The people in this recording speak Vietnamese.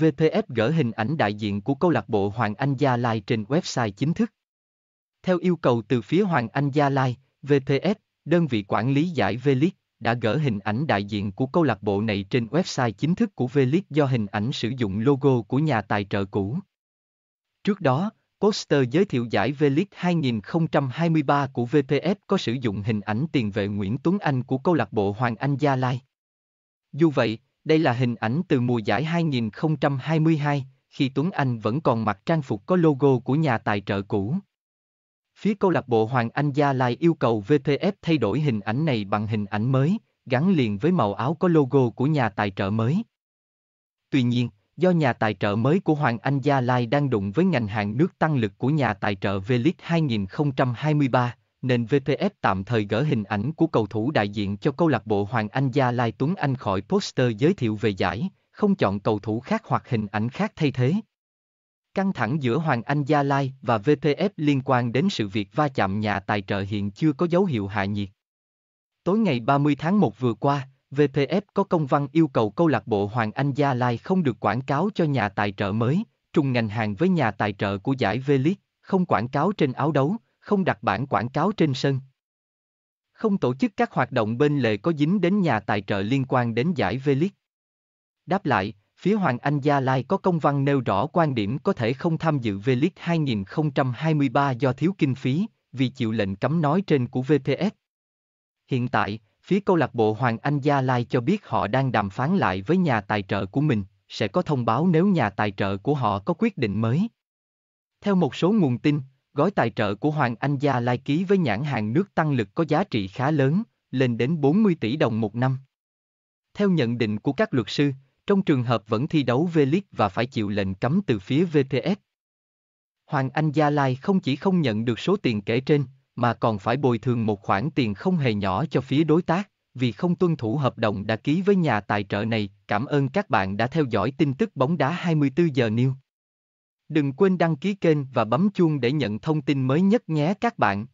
VPF gỡ hình ảnh đại diện của câu lạc bộ Hoàng Anh Gia Lai trên website chính thức. Theo yêu cầu từ phía Hoàng Anh Gia Lai, VPF, đơn vị quản lý giải V-League, đã gỡ hình ảnh đại diện của câu lạc bộ này trên website chính thức của V-League do hình ảnh sử dụng logo của nhà tài trợ cũ. Trước đó, poster giới thiệu giải V-League 2023 của VPF có sử dụng hình ảnh tiền vệ Nguyễn Tuấn Anh của câu lạc bộ Hoàng Anh Gia Lai. Dù vậy, đây là hình ảnh từ mùa giải 2022, khi Tuấn Anh vẫn còn mặc trang phục có logo của nhà tài trợ cũ. Phía câu lạc bộ Hoàng Anh Gia Lai yêu cầu VTF thay đổi hình ảnh này bằng hình ảnh mới, gắn liền với màu áo có logo của nhà tài trợ mới. Tuy nhiên, do nhà tài trợ mới của Hoàng Anh Gia Lai đang đụng với ngành hàng nước tăng lực của nhà tài trợ V-League 2023, nên VPF tạm thời gỡ hình ảnh của cầu thủ đại diện cho câu lạc bộ Hoàng Anh Gia Lai Tuấn Anh khỏi poster giới thiệu về giải, không chọn cầu thủ khác hoặc hình ảnh khác thay thế. Căng thẳng giữa Hoàng Anh Gia Lai và VPF liên quan đến sự việc va chạm nhà tài trợ hiện chưa có dấu hiệu hạ nhiệt. Tối ngày 30 tháng 1 vừa qua, VPF có công văn yêu cầu câu lạc bộ Hoàng Anh Gia Lai không được quảng cáo cho nhà tài trợ mới, trùng ngành hàng với nhà tài trợ của giải V-League, không quảng cáo trên áo đấu, không đặt bản quảng cáo trên sân. Không tổ chức các hoạt động bên lề có dính đến nhà tài trợ liên quan đến giải V-League. Đáp lại, phía Hoàng Anh Gia Lai có công văn nêu rõ quan điểm có thể không tham dự V-League 2023 do thiếu kinh phí, vì chịu lệnh cấm nói trên của VTS. Hiện tại, phía câu lạc bộ Hoàng Anh Gia Lai cho biết họ đang đàm phán lại với nhà tài trợ của mình, sẽ có thông báo nếu nhà tài trợ của họ có quyết định mới. Theo một số nguồn tin, Gói tài trợ của Hoàng Anh Gia lai ký với nhãn hàng nước tăng lực có giá trị khá lớn, lên đến 40 tỷ đồng một năm. Theo nhận định của các luật sư, trong trường hợp vẫn thi đấu V-League và phải chịu lệnh cấm từ phía VTS. Hoàng Anh Gia Lai không chỉ không nhận được số tiền kể trên, mà còn phải bồi thường một khoản tiền không hề nhỏ cho phía đối tác, vì không tuân thủ hợp đồng đã ký với nhà tài trợ này. Cảm ơn các bạn đã theo dõi tin tức bóng đá 24 giờ News. Đừng quên đăng ký kênh và bấm chuông để nhận thông tin mới nhất nhé các bạn.